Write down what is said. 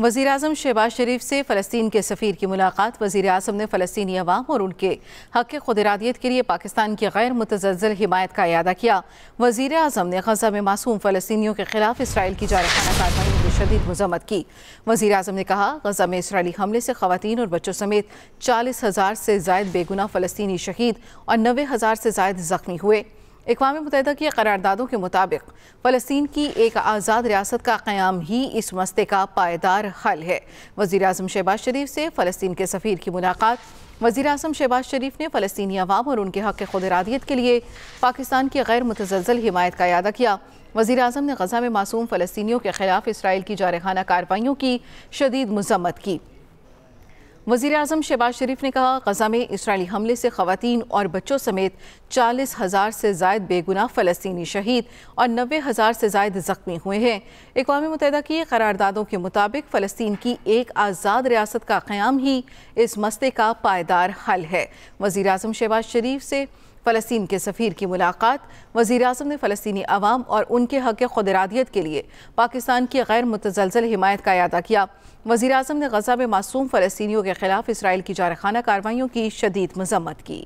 वजीर अजम शहबाज शरीफ से फ़लस्तीन के सफ़ीर की मुलाकात वजीर अजम ने फ़लस्तनी अवाम और उनके हक़ खुदरादियत के लिए पाकिस्तान की गैर मुतजल हिमायत का अदा किया वजीर अजम ने गजा में मासूम फ़लस्तियों के खिलाफ इसराइल की जारखाना कार्रवाई की शदीद मजम्मत की वज़ी अजम ने कहा गजा में इसराइली हमले से खवतिन और बच्चों समेत चालीस हज़ार से जायद बेगुना फ़लस्तनी शहीद और नबे हज़ार से जायद ज़ख्मी हुए अकवा मुतहदा की करारदादों के मुताबिक फ़लस्तीन की एक आज़ाद रियासत का क़्याम ही इस मसले का पायदार हल है वज़ी अजम शहबाज शरीफ से फ़लस्तीन के सफ़ीर की मुलाकात वज़ी अजम शहबाज शरीफ ने फ़लस्तनी अवाम और उनके हक़ खुदरादियत के लिए पाकिस्तान की गैर मुतजल हिमायत का अदा किया वज़ी अजम ने गजा में मासूम फ़लस्तियों के ख़िलाफ़ इसराइल की जारहाना कार्रवाइयों की शदीद मजम्मत की वजीर अजम शहबाज शरीफ ने कहा गजा में इसराइली हमले से खवतान और बच्चों समेत चालीस हज़ार से जायद बेगुनाह फ़लस्तनी शहीद और नबे हज़ार से जायद ज़ख्मी हुए हैं अकवा मुतहदा की करारदादों के मुताबिक फ़लस्तीन की एक आज़ाद रियासत का क्याम ही इस मसले का पायदार हल है वजीर अजम शहबाज शरीफ से फ़लस्तीन के सफ़ीर की मुलाकात वज़ी अजम ने फ़लस्तनी आवाम और उनके हक़ खुदरादियत के लिए पाकिस्तान की गैर मुतजलजल हिमायत का अदा किया वज़ी अजम ने गजा में मासूम फ़लस्तियों के खिलाफ इसराइल की जारखाना कार्रवाई की शदीद मजम्मत की